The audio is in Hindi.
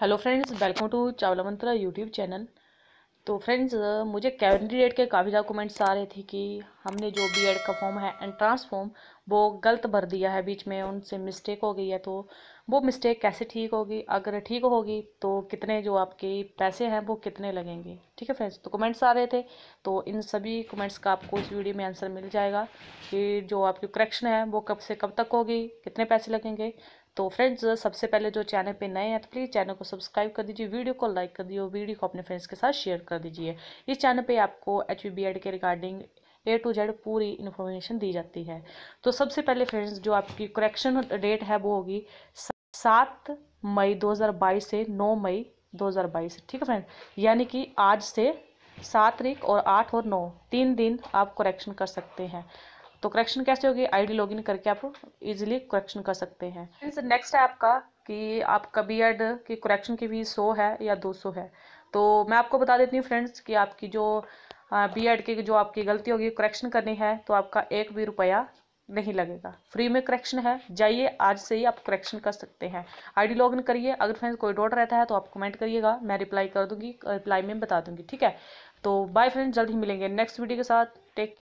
hello friends welcome to Chawla Mantra YouTube channel तो फ्रेंड्स मुझे कैंडिडेट के काफ़ी ज़्यादा कमेंट्स आ रहे थे कि हमने जो बीएड का फॉर्म है एंट्रांस फॉर्म वो गलत भर दिया है बीच में उनसे मिस्टेक हो गई है तो वो मिस्टेक कैसे ठीक होगी अगर ठीक होगी तो कितने जो आपके पैसे हैं वो कितने लगेंगे ठीक है फ्रेंड्स तो कमेंट्स आ रहे थे तो इन सभी कमेंट्स का आपको इस वीडियो में आंसर मिल जाएगा कि जो आपकी करेक्शन है वो कब से कब तक होगी कितने पैसे लगेंगे तो फ्रेंड्स सबसे पहले जो चैनल पे नए हैं तो प्लीज़ चैनल को सब्सक्राइब कर दीजिए वीडियो को लाइक कर दीजिए वीडियो को अपने फ्रेंड्स के साथ शेयर कर दीजिए इस चैनल पे आपको एच के रिगार्डिंग ए टू जेड पूरी इन्फॉर्मेशन दी जाती है तो सबसे पहले फ्रेंड्स जो आपकी करेक्शन डेट है वो होगी सात मई दो से नौ मई दो ठीक है फ्रेंड यानी कि आज से सात तारीख और आठ और नौ तीन दिन आप करेक्शन कर सकते हैं तो करेक्शन कैसे होगी आईडी लॉगिन करके आप इजीली करेक्शन कर सकते हैं नेक्स्ट है आपका कि आपका बी एड की करेक्शन की फीस सौ है या दो सौ है तो मैं आपको बता देती हूँ फ्रेंड्स कि आपकी जो बी हाँ, एड की जो आपकी गलती होगी करेक्शन करनी है तो आपका एक भी रुपया नहीं लगेगा फ्री में करेक्शन है जाइए आज से ही आप करेक्शन कर सकते हैं आईडी लॉगिन करिए अगर फ्रेंड्स कोई डाउट रहता है तो आप कमेंट करिएगा मैं रिप्लाई कर दूंगी रिप्लाई में बता दूंगी ठीक है तो बाय फ्रेंड्स जल्द ही मिलेंगे नेक्स्ट वीडियो के साथ टेक